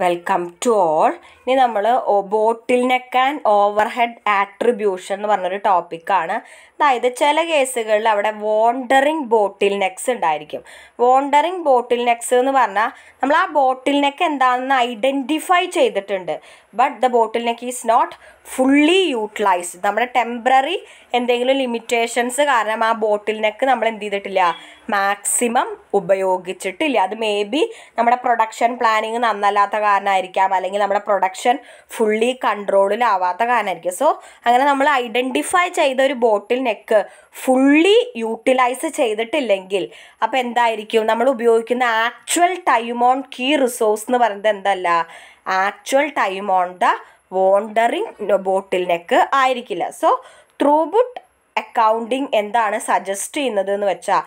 welcome to all ഇനി നമ്മൾ bottleneck and overhead attribution എന്ന് പറഞ്ഞൊരു ടോപ്പിക്കാണ് അതായത് ചില കേസുകളിൽ അവിടെ വോണ്ടറിങ് ബോട്ടിൽ നെക്സ് ഉണ്ടായിരിക്കും വോണ്ടറിങ് ബോട്ടിൽ നെക്സ് എന്ന് പറഞ്ഞാൽ നമ്മൾ ആ ബോട്ടിൽ നെക്ക് എന്താണെന്ന് ഐഡൻറ്റിഫൈ ചെയ്തിട്ടുണ്ട് but the bottleneck is not fully utilised നമ്മുടെ ടെമ്പററി എന്തെങ്കിലും ലിമിറ്റേഷൻസ് കാരണം ആ ബോട്ടിൽ നെക്ക് നമ്മൾ എന്ത് ചെയ്തിട്ടില്ല മാക്സിമം ഉപയോഗിച്ചിട്ടില്ല അത് മേ ബി നമ്മുടെ പ്രൊഡക്ഷൻ പ്ലാനിങ് നന്നല്ലാത്ത കാരണമായിരിക്കാം അല്ലെങ്കിൽ നമ്മുടെ പ്രൊഡക്ഷൻ ഫുള്ളി കൺട്രോളിലാവാത്ത കാരണമായിരിക്കും സോ അങ്ങനെ നമ്മൾ ഐഡൻറ്റിഫൈ ചെയ്ത ഒരു ബോട്ടിൽ നെക്ക് ഫുള്ളി യൂട്ടിലൈസ് ചെയ്തിട്ടില്ലെങ്കിൽ അപ്പോൾ എന്തായിരിക്കും നമ്മൾ ഉപയോഗിക്കുന്ന actual time on key resource എന്ന് പറയുന്നത് എന്തല്ല actual time on the wandering bottleneck ആയിരിക്കില്ല സോ ത്രൂബുട്ട് അക്കൗണ്ടിങ് എന്താണ് സജസ്റ്റ് ചെയ്യുന്നത് എന്ന് വെച്ചാൽ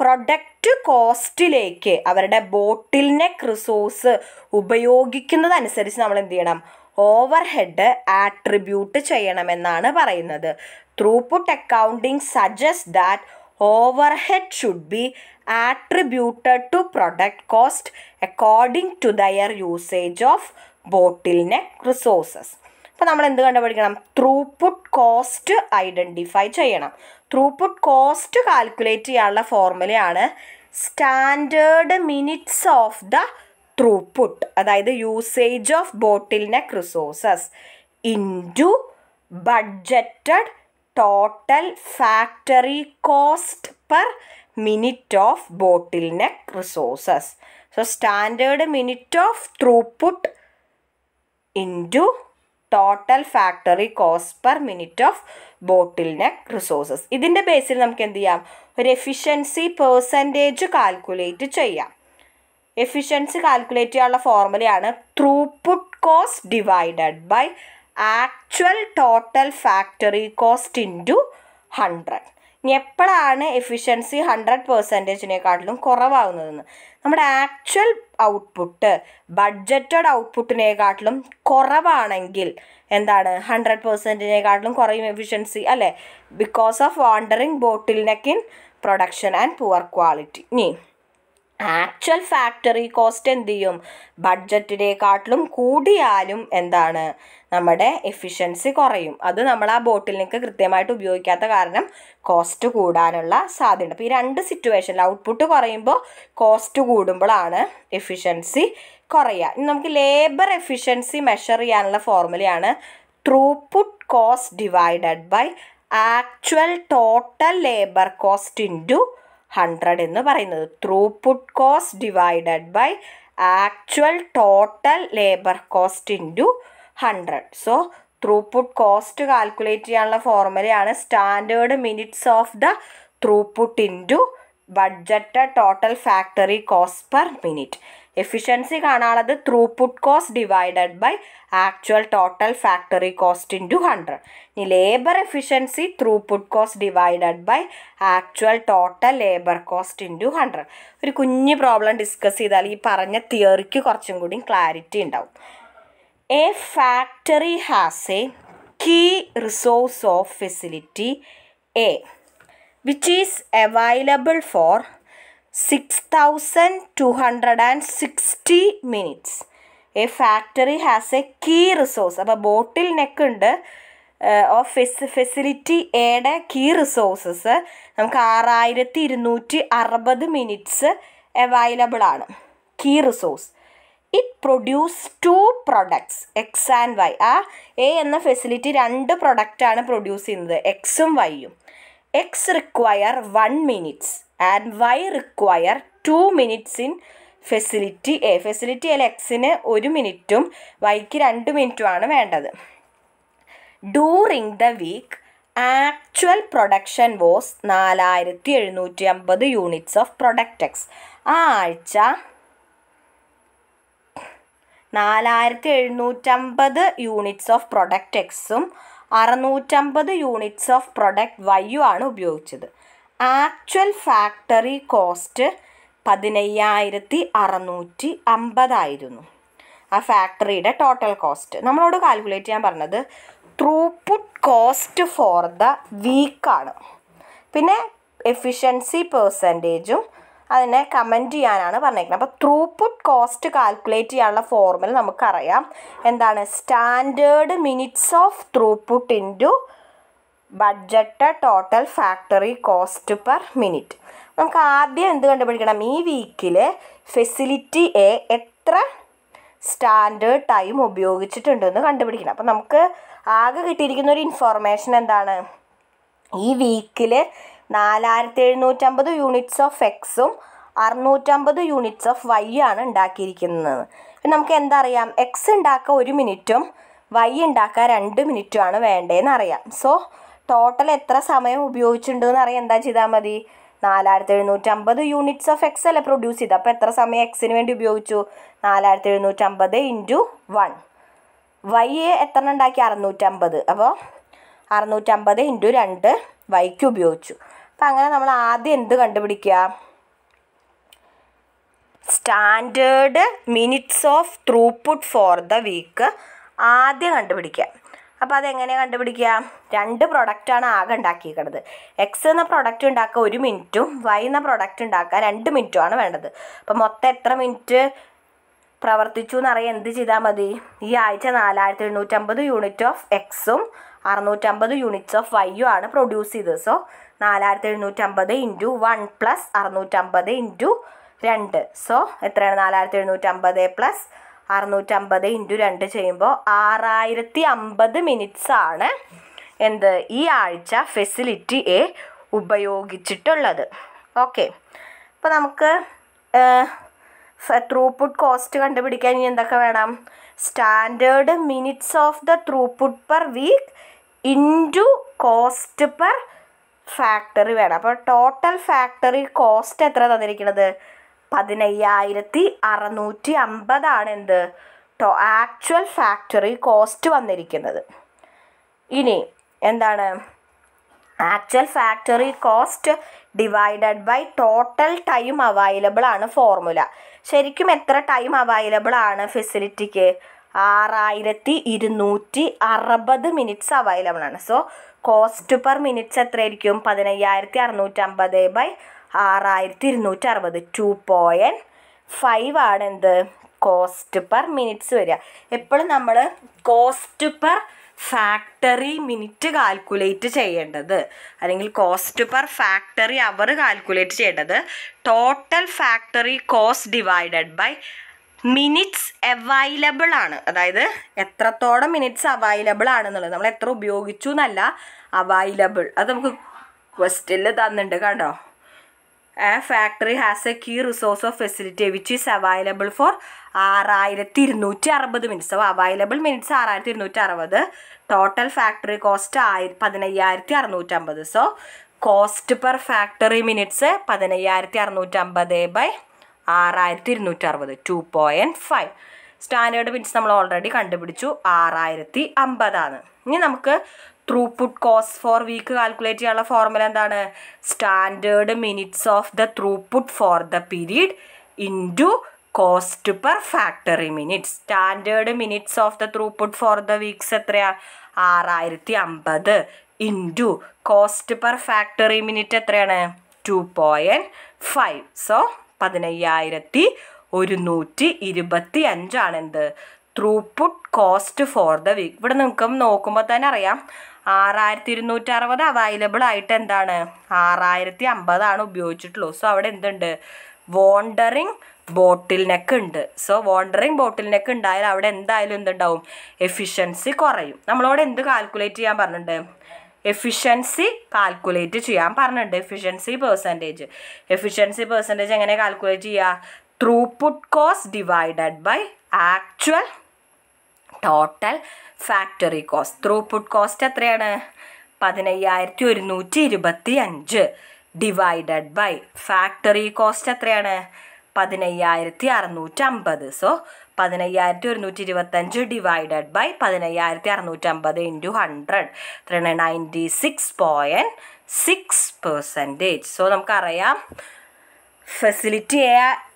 പ്രൊഡക്റ്റ് കോസ്റ്റിലേക്ക് അവരുടെ ബോട്ടിൽ നെക്ക് റിസോഴ്സ് ഉപയോഗിക്കുന്നതനുസരിച്ച് നമ്മൾ എന്ത് ചെയ്യണം ഓവർ ഹെഡ് ആട്രിബ്യൂട്ട് ചെയ്യണമെന്നാണ് പറയുന്നത് throughput accounting suggest that overhead should be attributed to product cost according to their usage of bottleneck resources അപ്പോൾ നമ്മൾ എന്ത് കണ്ടുപിടിക്കണം പുട്ട് കോസ്റ്റ് ഐഡൻറ്റിഫൈ ചെയ്യണം പുട്ട് കോസ്റ്റ് കാൽക്കുലേറ്റ് ചെയ്യാനുള്ള ഫോർമുലയാണ് standard minutes of the put അതായത് usage of bottleneck resources into budgeted total factory cost per minute of bottleneck resources so standard minute of throughput into total factory cost per minute of bottleneck resources ഇതിൻ്റെ ബേസിൽ നമുക്ക് എന്ത് ചെയ്യാം ഒരു efficiency percentage calculate ചെയ്യാം efficiency calculate ചെയ്യാനുള്ള ഫോർമുലയാണ് throughput cost divided by actual total factory cost into hundred ഇനി എപ്പോഴാണ് എഫിഷ്യൻസി ഹൺഡ്രഡ് പെർസെൻറ്റേജിനെക്കാട്ടിലും കുറവാകുന്നതെന്ന് നമ്മുടെ ആക്ച്വൽ ഔട്ട്പുട്ട് ബഡ്ജറ്റഡ് ഔട്ട്പുട്ടിനെക്കാട്ടിലും കുറവാണെങ്കിൽ എന്താണ് ഹൺഡ്രഡ് പെർസെൻറ്റിനെക്കാട്ടിലും കുറയും എഫിഷ്യൻസി അല്ലേ ബിക്കോസ് ഓഫ് വാണ്ടറിങ് ബോട്ടിൽ നെക്കിൻ പ്രൊഡക്ഷൻ ആൻഡ് പുവർ ക്വാളിറ്റി ഇനി ആക്ച്വൽ ഫാക്ടറി കോസ്റ്റ് എന്ത് ചെയ്യും ബഡ്ജറ്റിനെക്കാട്ടിലും കൂടിയാലും എന്താണ് നമ്മുടെ എഫിഷ്യൻസി കുറയും അത് നമ്മൾ ആ ബോട്ടിലേക്ക് കൃത്യമായിട്ട് ഉപയോഗിക്കാത്ത കാരണം കോസ്റ്റ് കൂടാനുള്ള സാധ്യതയുണ്ട് അപ്പോൾ ഈ രണ്ട് സിറ്റുവേഷനിൽ ഔട്ട്പുട്ട് കുറയുമ്പോൾ കോസ്റ്റ് കൂടുമ്പോഴാണ് എഫിഷ്യൻസി കുറയുക ഇനി നമുക്ക് ലേബർ എഫിഷ്യൻസി മെഷർ ചെയ്യാനുള്ള ഫോർമുലയാണ് throughput cost divided by actual total labour cost into hundred എന്ന് പറയുന്നത് throughput cost divided by actual total labour cost into hundred so throughput cost calculate ചെയ്യാനുള്ള ഫോർമുലയാണ് standard minutes of the through throughput into budget total factory cost per minute efficiency കാണാനുള്ളത് put cost divided by actual total factory cost to hundred ഇനി labour efficiency put cost divided by actual total labour cost to hundred ഒരു കുഞ്ഞ് problem discuss ചെയ്താൽ ഈ പറഞ്ഞ തിയറിക്ക് കുറച്ചും കൂടി clarity ഉണ്ടാവും a factory has a key resource of facility A which is available for six thousand two hundred and sixty minutes a factory has a key resource അപ്പോൾ bottleneck ഉണ്ട് of ഫെസ് facility എയുടെ key resources നമുക്ക് ആറായിരത്തി ഇരുന്നൂറ്റി അറുപത് minutes available ആണ് key resource it produce two products X and Y ആ എ എന്ന ഫെസിലിറ്റി രണ്ട് പ്രൊഡക്റ്റാണ് പ്രൊഡ്യൂസ് ചെയ്യുന്നത് എക്സും വൈയും X require one minutes and Y require two minutes in facility A facility എൽ എക്സിന് ഒരു മിനിറ്റും വൈക്ക് രണ്ട് മിനിറ്റുമാണ് വേണ്ടത് during the week actual production was നാലായിരത്തി എഴുന്നൂറ്റി അമ്പത് യൂണിറ്റ്സ് ഓഫ് പ്രൊഡക്റ്റ് എക്സ് ആ ആഴ്ച നാലായിരത്തി എഴുന്നൂറ്റമ്പത് യൂണിറ്റ്സ് ഓഫ് പ്രൊഡക്റ്റ് എക്സും അറുന്നൂറ്റമ്പത് യൂണിറ്റ്സ് ഓഫ് പ്രൊഡക്റ്റ് വൈയു ആണ് ഉപയോഗിച്ചത് ആക്ച്വൽ ഫാക്ടറി കോസ്റ്റ് പതിനയ്യായിരത്തി അറുന്നൂറ്റി അമ്പതായിരുന്നു ആ ഫാക്ടറിയുടെ ടോട്ടൽ കോസ്റ്റ് നമ്മളോട് കാൽക്കുലേറ്റ് ചെയ്യാൻ പറഞ്ഞത് ത്രൂപുട്ട് കോസ്റ്റ് ഫോർ ദ വീക്കാണ് പിന്നെ എഫിഷ്യൻസി പേഴ്സൻറ്റേജും അതിനെ കമൻറ്റ് ചെയ്യാനാണ് പറഞ്ഞേക്കുന്നത് അപ്പോൾ ത്രൂപുട്ട് കോസ്റ്റ് കാൽക്കുലേറ്റ് ചെയ്യാനുള്ള ഫോർമുല നമുക്കറിയാം എന്താണ് standard minutes of throughput into budget total factory cost per minute നമുക്ക് ആദ്യം എന്ത് കണ്ടുപിടിക്കണം ഈ വീക്കിൽ ഫെസിലിറ്റി എ എത്ര സ്റ്റാൻഡേർഡ് ടൈം ഉപയോഗിച്ചിട്ടുണ്ട് എന്ന് കണ്ടുപിടിക്കണം അപ്പം നമുക്ക് ആകെ കിട്ടിയിരിക്കുന്ന ഒരു ഇൻഫോർമേഷൻ എന്താണ് ഈ വീക്കിൽ നാലായിരത്തി എഴുന്നൂറ്റമ്പത് യൂണിറ്റ്സ് ഓഫ് എക്സും അറുന്നൂറ്റമ്പത് യൂണിറ്റ്സ് ഓഫ് വൈ ആണ് ഉണ്ടാക്കിയിരിക്കുന്നത് നമുക്ക് എന്തറിയാം എക്സ് ഉണ്ടാക്കുക ഒരു മിനിറ്റും വൈ ഉണ്ടാക്കുക രണ്ട് മിനിറ്റും ആണ് വേണ്ടതെന്ന് അറിയാം സോ ടോട്ടൽ എത്ര സമയം ഉപയോഗിച്ചിട്ടുണ്ടെന്ന് അറിയാം എന്താ ചെയ്താൽ മതി നാലായിരത്തി എഴുന്നൂറ്റമ്പത് യൂണിറ്റ്സ് ഓഫ് എക്സ് അല്ലേ പ്രൊഡ്യൂസ് ചെയ്ത് അപ്പോൾ എത്ര സമയം എക്സിന് വേണ്ടി ഉപയോഗിച്ചു നാലായിരത്തി എഴുന്നൂറ്റമ്പത് ഇൻറ്റു വൺ വൈ എത്ര ഉണ്ടാക്കി അറുന്നൂറ്റമ്പത് അപ്പോൾ അറുന്നൂറ്റമ്പത് ഇൻറ്റു രണ്ട് വൈക്ക് ഉപയോഗിച്ചു അപ്പം അങ്ങനെ നമ്മൾ ആദ്യം എന്ത് കണ്ടുപിടിക്കുക standard minutes of throughput for the week ആദ്യം കണ്ടുപിടിക്കുക അപ്പോൾ അതെങ്ങനെയാണ് കണ്ടുപിടിക്കുക രണ്ട് പ്രൊഡക്റ്റാണ് ആകെ ഉണ്ടാക്കിയിരിക്കുന്നത് എക്സ് എന്ന പ്രൊഡക്റ്റ് ഉണ്ടാക്കുക ഒരു മിനിറ്റും വൈ എന്ന പ്രൊഡക്റ്റ് ഉണ്ടാക്കുക രണ്ട് മിനിറ്റുമാണ് വേണ്ടത് അപ്പോൾ മൊത്തം എത്ര മിനിറ്റ് പ്രവർത്തിച്ചു എന്നറിയാൻ എന്ത് ചെയ്താൽ മതി ഈ ആഴ്ച നാലായിരത്തി എണ്ണൂറ്റമ്പത് യൂണിറ്റ് ഓഫ് എക്സും അറുന്നൂറ്റമ്പത് യൂണിറ്റ്സ് ഓഫ് വൈയും ആണ് പ്രൊഡ്യൂസ് ചെയ്തത് സോ നാലായിരത്തി എഴുന്നൂറ്റമ്പത് ഇൻറ്റു വൺ പ്ലസ് അറുന്നൂറ്റമ്പത് ഇൻറ്റു രണ്ട് സോ എത്രയാണ് നാലായിരത്തി എഴുന്നൂറ്റമ്പത് പ്ലസ് അറുന്നൂറ്റമ്പത് ഇൻറ്റു രണ്ട് ചെയ്യുമ്പോൾ ആറായിരത്തി അമ്പത് മിനിറ്റ്സ് ആണ് എന്ത് ഈ ആഴ്ച ഫെസിലിറ്റി എ ഉപയോഗിച്ചിട്ടുള്ളത് ഓക്കെ അപ്പോൾ നമുക്ക് ത്രൂപുട്ട് കോസ്റ്റ് കണ്ടുപിടിക്കാൻ ഇനി എന്തൊക്കെ വേണം standard minutes of the throughput per week into cost per factory വേണം അപ്പോൾ ടോട്ടൽ ഫാക്ടറി കോസ്റ്റ് എത്ര തന്നിരിക്കുന്നത് പതിനയ്യായിരത്തി അറുന്നൂറ്റി അമ്പതാണ് എന്ത് ടോ ആക്ച്വൽ ഫാക്ടറി കോസ്റ്റ് വന്നിരിക്കുന്നത് ഇനി എന്താണ് actual factory cost divided by total time available ആണ് ഫോർമുല ശരിക്കും എത്ര ടൈം അവൈലബിൾ ആണ് ഫെസിലിറ്റിക്ക് ആറായിരത്തി ഇരുന്നൂറ്റി അറുപത് മിനിറ്റ്സ് അവൈലബിൾ ആണ് സോ കോസ്റ്റ് പെർ മിനിറ്റ്സ് എത്രയായിരിക്കും പതിനയ്യായിരത്തി അറുന്നൂറ്റമ്പത് ബൈ ആറായിരത്തി ഇരുന്നൂറ്റി അറുപത് ടു പോയിൻറ്റ് ഫൈവ് ആണ് എന്ത് കോസ്റ്റ് പെർ മിനിറ്റ്സ് വരിക എപ്പോഴും നമ്മൾ cost per factory minute calculate ചെയ്യേണ്ടത് അല്ലെങ്കിൽ cost per factory hour calculate ചെയ്യേണ്ടത് total factory cost divided by minutes available ആണ് അതായത് എത്രത്തോളം മിനിറ്റ്സ് അവൈലബിൾ ആണെന്നുള്ളത് നമ്മൾ എത്ര ഉപയോഗിച്ചു എന്നല്ല അവൈലബിൾ അത് നമുക്ക് ക്വസ്റ്റിൽ തന്നിട്ടുണ്ട് കേട്ടോ a factory has a key resource of facility which is available for ആറായിരത്തി ഇരുന്നൂറ്റി അറുപത് മിനിറ്റ്സ് അപ്പോൾ അവൈലബിൾ മിനിറ്റ്സ് ആറായിരത്തി ഇരുന്നൂറ്റി അറുപത് ടോട്ടൽ ഫാക്ടറി കോസ്റ്റ് ആയി പതിനയ്യായിരത്തി അറുന്നൂറ്റമ്പത് so cost per factory minutes പതിനയ്യായിരത്തി അറുന്നൂറ്റമ്പത് ബൈ ആറായിരത്തി ഇരുന്നൂറ്റി അറുപത് ടു പോയിൻറ്റ് ഫൈവ് സ്റ്റാൻഡേർഡ് പിൻസ് നമ്മൾ ഓൾറെഡി കണ്ടുപിടിച്ചു ആറായിരത്തി അമ്പതാണ് ഇനി നമുക്ക് throughput cost for week calculate ചെയ്യാനുള്ള ഫോർമുല എന്താണ് standard minutes of the throughput for the period into cost per factory minutes standard minutes of the throughput for the weeks എത്രയാണ് ആറായിരത്തി അമ്പത് into cost per factory minute എത്രയാണ് to point five so പതിനയ്യായിരത്തി ഒരുന്നൂറ്റി ഇരുപത്തി അഞ്ചാണ് എന്ത് throughput cost for the week ഇവിടെ നിങ്ങൾക്ക് നോക്കുമ്പോൾ തന്നെ അറിയാം ആറായിരത്തി ഇരുന്നൂറ്റി അറുപത് അവൈലബിൾ ആയിട്ട് എന്താണ് ആറായിരത്തി അമ്പതാണ് ഉപയോഗിച്ചിട്ടുള്ളൂ സോ അവിടെ എന്തുണ്ട് വോണ്ടറിങ് ബോട്ടിൽ നെക്ക് ഉണ്ട് സോ വോണ്ടറിങ് ബോട്ടിൽ നെക്ക് ഉണ്ടായാൽ അവിടെ എന്തായാലും എന്തുണ്ടാവും എഫിഷ്യൻസി കുറയും നമ്മളോട് എന്ത് കാൽക്കുലേറ്റ് ചെയ്യാൻ പറഞ്ഞിട്ടുണ്ട് എഫിഷ്യൻസി കാൽക്കുലേറ്റ് ചെയ്യാൻ പറഞ്ഞിട്ടുണ്ട് എഫിഷ്യൻസി പെർസെൻറ്റേജ് എഫിഷ്യൻസി പെർസെൻറ്റേജ് എങ്ങനെ കാൽക്കുലേറ്റ് ചെയ്യുക throughput cost divided by actual total factory cost throughput cost എത്രയാണ് പതിനയ്യായിരത്തി ഒരുന്നൂറ്റി ഇരുപത്തി അഞ്ച് ഡിവൈഡഡ് ബൈ ഫാക്ടറി കോസ്റ്റ് എത്രയാണ് പതിനയ്യായിരത്തി അറുന്നൂറ്റമ്പത് സോ പതിനയ്യായിരത്തി ഒരുന്നൂറ്റി ഇരുപത്തഞ്ച് ഡിവൈഡഡ് ബൈ പതിനയ്യായിരത്തി അറുന്നൂറ്റി അമ്പത് into hundred three ninety six point six percentage so നമുക്കറിയാം ഫെസിലിറ്റി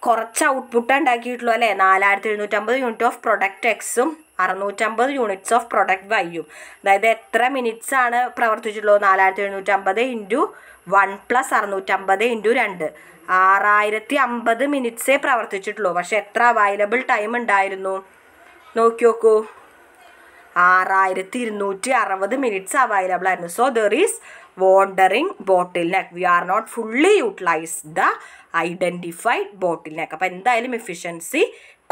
കുറച്ച് ഔട്ട്പുട്ട് ഉണ്ടാക്കിയിട്ടുള്ളൂ അല്ലേ നാലായിരത്തി എഴുന്നൂറ്റമ്പത് യൂണിറ്റ് ഓഫ് പ്രൊഡക്റ്റ് എക്സും അറുന്നൂറ്റമ്പത് യൂണിറ്റ്സ് ഓഫ് പ്രൊഡക്റ്റ് വൈയും അതായത് എത്ര മിനിറ്റ്സ് ആണ് പ്രവർത്തിച്ചിട്ടുള്ളത് നാലായിരത്തി എഴുന്നൂറ്റമ്പത് ഇൻറ്റു വൺ പ്ലസ് അറുന്നൂറ്റമ്പത് ഇൻറ്റു രണ്ട് ആറായിരത്തി അമ്പത് മിനിറ്റ്സേ പ്രവർത്തിച്ചിട്ടുള്ളൂ പക്ഷെ എത്ര അവൈലബിൾ ടൈം ഉണ്ടായിരുന്നു നോക്കി നോക്കൂ ആറായിരത്തി ഇരുന്നൂറ്റി അറുപത് മിനിറ്റ്സ് അവൈലബിൾ ആയിരുന്നു so there is wandering bottleneck we are not fully utilise the identified bottleneck അപ്പോൾ എന്തായാലും എഫിഷ്യൻസി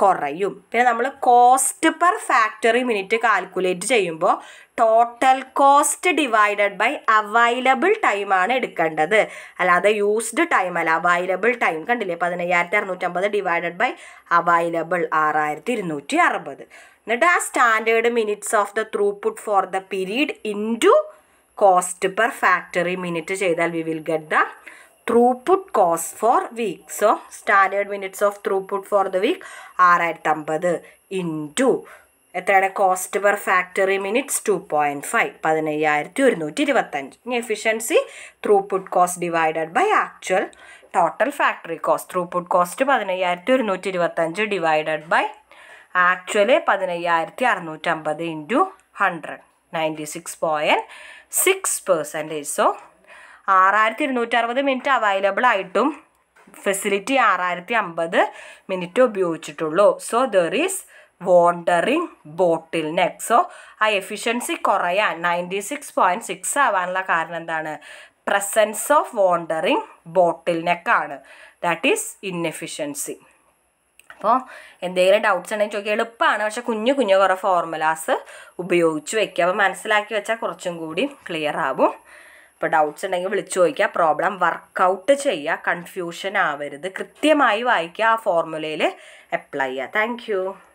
കുറയും പിന്നെ നമ്മൾ cost per factory minute calculate ചെയ്യുമ്പോൾ total cost divided by available ടൈമാണ് എടുക്കേണ്ടത് അല്ലാതെ യൂസ്ഡ് ടൈം അല്ല അവൈലബിൾ ടൈം കണ്ടില്ലേ പതിനയ്യായിരത്തി അറുന്നൂറ്റമ്പത് ഡിവൈഡഡ് ബൈ അവൈലബിൾ ആറായിരത്തി ഇരുന്നൂറ്റി അറുപത് എന്നിട്ട് ആ standard minutes of the put for the period in cost per factory minute ചെയ്താൽ we will get the throughput cost for week so standard minutes of throughput for the week ആറായിരത്തി അമ്പത് into എത്രയാണ് cost per factory minutes two point five പതിനയ്യായിരത്തി ഒരുന്നൂറ്റി ഇരുപത്തഞ്ച് ഇനി efficiency throughput cost divided by actual total factory cost throughput cost പതിനയ്യായിരത്തി ഒരുന്നൂറ്റി ഇരുപത്തഞ്ച് ഡിവൈഡഡ് ബൈ ആക്ച്വല് പതിനയ്യായിരത്തി അറുന്നൂറ്റമ്പത് into hundred ninety six point six percentage so ആറായിരത്തി ഇരുന്നൂറ്റി അറുപത് മിനിറ്റ് അവൈലബിൾ ആയിട്ടും ഫെസിലിറ്റി ആറായിരത്തി അമ്പത് മിനിറ്റ് ഉപയോഗിച്ചിട്ടുള്ളൂ so there is wandering bottleneck so ആ എഫിഷ്യൻസി കുറയാൻ നയൻറ്റി സിക്സ് പോയിൻറ്റ് സിക്സ് ആവാനുള്ള കാരണം എന്താണ് പ്രസൻസ് ഓഫ് വോണ്ടറിങ് ബോട്ടിൽ നെക്കാണ് ദാറ്റ് ഈസ് ഇൻഎഫിഷ്യൻസി അപ്പോൾ എന്തെങ്കിലും ഡൗട്ട്സ് ഉണ്ടെങ്കിൽ ചോദിക്കുക എളുപ്പമാണ് പക്ഷെ കുഞ്ഞു കുഞ്ഞു കുറേ ഫോർമുലാസ് ഉപയോഗിച്ച് വയ്ക്കുക അപ്പോൾ മനസ്സിലാക്കി വെച്ചാൽ കുറച്ചും കൂടി ക്ലിയർ ആവും ഇപ്പോൾ ഡൗട്ട്സ് ഉണ്ടെങ്കിൽ വിളിച്ചു ചോദിക്കുക പ്രോബ്ലം വർക്കൗട്ട് ചെയ്യുക കൺഫ്യൂഷൻ ആവരുത് കൃത്യമായി വായിക്കുക ആ ഫോർമുലയിൽ അപ്ലൈ ചെയ്യുക താങ്ക്